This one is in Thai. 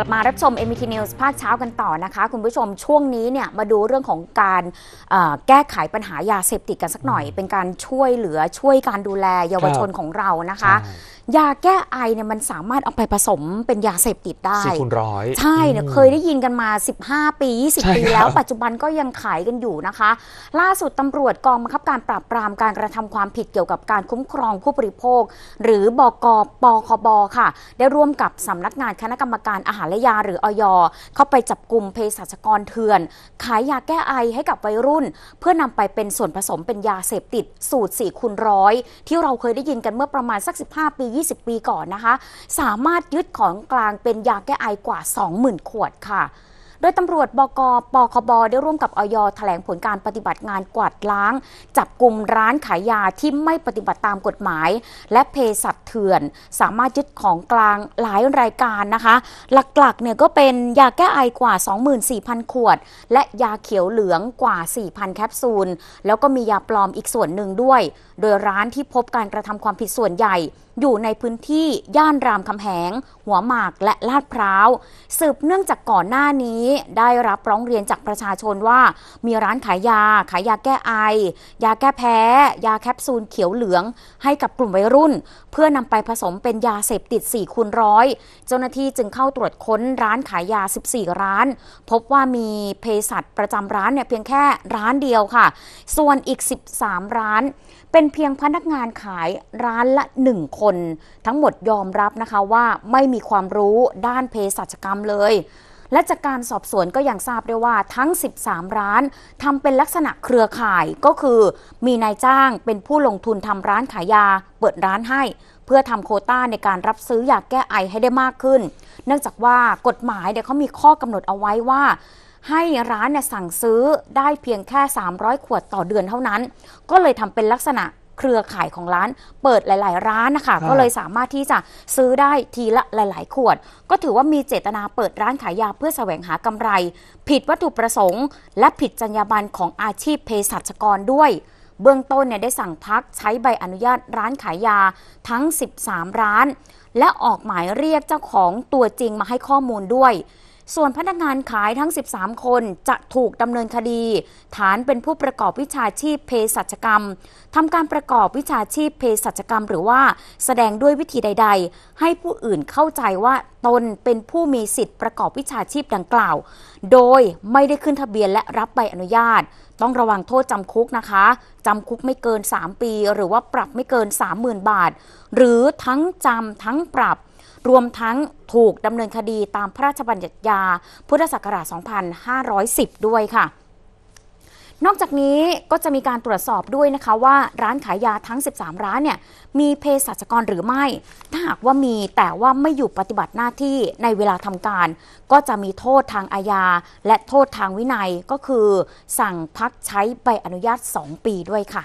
ลับมารับชม MT News ภาคเช้ากันต่อนะคะ คุณผู้ชมช่วงนี้เนี่ยมาดูเรื่องของการแก้ไขปัญหายาเสพติดกันสักหน่อย เป็นการช่วยเหลือช่วยการดูแลเยาวชนของเรานะคะยาแก้ไอเนี่ยมันสามารถเอาไปผสมเป็นยาเสพติดได้สี่คูณร้อยใช่เนี่ยเคยได้ยินกันมา 15 ปี20ปีแล้ว ปัจจุบันก็ยังขายกันอยู่นะคะ ล่าสุดตำรวจกองบังคับการปราบปรามการกระทำความผิดเกี่ยวกับการคุ้มครองผู้บริโภค หรือบอกปคบค่ะ ได้ร่วมกับสำนักงานคณะกรรมการอาหารและยาหรืออยเข้าไปจับกลุ่มเภสัชกรเถื่อน ขายยาแก้ไอให้กับวัยรุ่น เพื่อนำไปเป็นส่วนผสมเป็นยาเสพติดสูตร4คูณร้อยที่เราเคยได้ยินกันเมื่อประมาณสัก 15 ปี20 ปีก่อนนะคะ สามารถยึดของกลางเป็นยาแก้ไอกว่า 20,000 ขวดค่ะโดยตำรวจ บกปคบได้ร่วมกับ อยแถลงผลการปฏิบัติงานกวาดล้าง จับกลุ่มร้านขายยาที่ไม่ปฏิบัติตามกฎหมาย และเพศสั์เถื่อน สามารถยึดของกลางหลายรายการนะคะ หลักๆเนี่ยก็เป็นยาแก้ไอกว่า 24,000 ขวด และยาเขียวเหลืองกว่า 4,000 แคปซูล แล้วก็มียาปลอมอีกส่วนหนึ่งด้วย โดยร้านที่พบการกระทำความผิดส่วนใหญ่ อยู่ในพื้นที่ย่านรามคำแหง หัวหมากและลาดพร้าวสืบเนื่องจากก่อนหน้านี้ี้ได้รับร้องเรียนจากประชาชนว่า มีร้านขายยา ขายยาแก้ไอ ยาแก้แพ้ ยาแคปซูลเขียวเหลือง ให้กับกลุ่มวัยรุ่น เพื่อนำไปผสมเป็นยาเสพติด4คูณร้อยเจ้าหน้าที่จึงเข้าตรวจค้นร้านขายยา 14 ร้าน พบว่ามีเภสัชประจำร้านเนี่ยเพียงแค่ร้านเดียวค่ะ ส่วนอีก 13 ร้าน เป็นเพียงพนักงานขายร้านละ1คน ทั้งหมดยอมรับนะคะว่าไม่มีความรู้ด้านเภสัชกรรมเลยและจากการสอบสวนก็ยังทราบได้ว่า ทั้ง 13 ร้านทำเป็นลักษณะเครือข่ายก็คือ มีนายจ้างเป็นผู้ลงทุนทำร้านขายยาเปิดร้านให้ เพื่อทำโคต้าในการรับซื้อยาแก้ไอให้ได้มากขึ้น เนื่องจากว่ากฎหมายเนี่ยเขามีข้อกำหนดเอาไว้ว่า ให้ร้านเนี่ยสั่งซื้อได้เพียงแค่ 300 ขวดต่อเดือนเท่านั้น ก็เลยทำเป็นลักษณะเครือข่ายของร้านเปิดหลายๆ ร้านนะคะก็เลยสามารถที่จะซื้อได้ทีละหลายๆ ขวด ก็ถือว่ามีเจตนาเปิดร้านขายยาเพื่อแสวงหากำไร ผิดวัตถุประสงค์และผิดจรรยาบรรณของอาชีพเภสัชกรด้วย เบื้องต้นเนี่ยได้สั่งพักใช้ใบอนุญาตร้านขายยาทั้ง 13 ร้าน และออกหมายเรียกเจ้าของตัวจริงมาให้ข้อมูลด้วยส่วนพนักงานขายทั้ง 13 คนจะถูกดำเนินคดี ฐานเป็นผู้ประกอบวิชาชีพเภสัชกรรมทำการประกอบวิชาชีพเภสัชกรรมหรือว่าแสดงด้วยวิธีใด ๆ ให้ผู้อื่นเข้าใจว่าตนเป็นผู้มีสิทธิ์ประกอบวิชาชีพดังกล่าว โดยไม่ได้ขึ้นทะเบียนและรับใบอนุญาต ต้องระวังโทษจำคุกนะคะจำคุกไม่เกิน 3 ปี หรือว่าปรับไม่เกิน 30,000 บาท หรือทั้งจำทั้งปรับรวมทั้งถูกดำเนินคดีตามพระราชบัญญัติยา พุทธศักราช2510 ด้วยค่ะ นอกจากนี้ก็จะมีการตรวจสอบด้วยนะคะว่าร้านขายยาทั้ง 13 ร้านเนี่ย มีเภสัชกรหรือไม่ ถ้าหากว่ามีแต่ว่าไม่อยู่ปฏิบัติหน้าที่ในเวลาทำการ ก็จะมีโทษทางอาญาและโทษทางวินัยก็คือสั่งพักใช้ใบอนุญาต 2 ปีด้วยค่ะ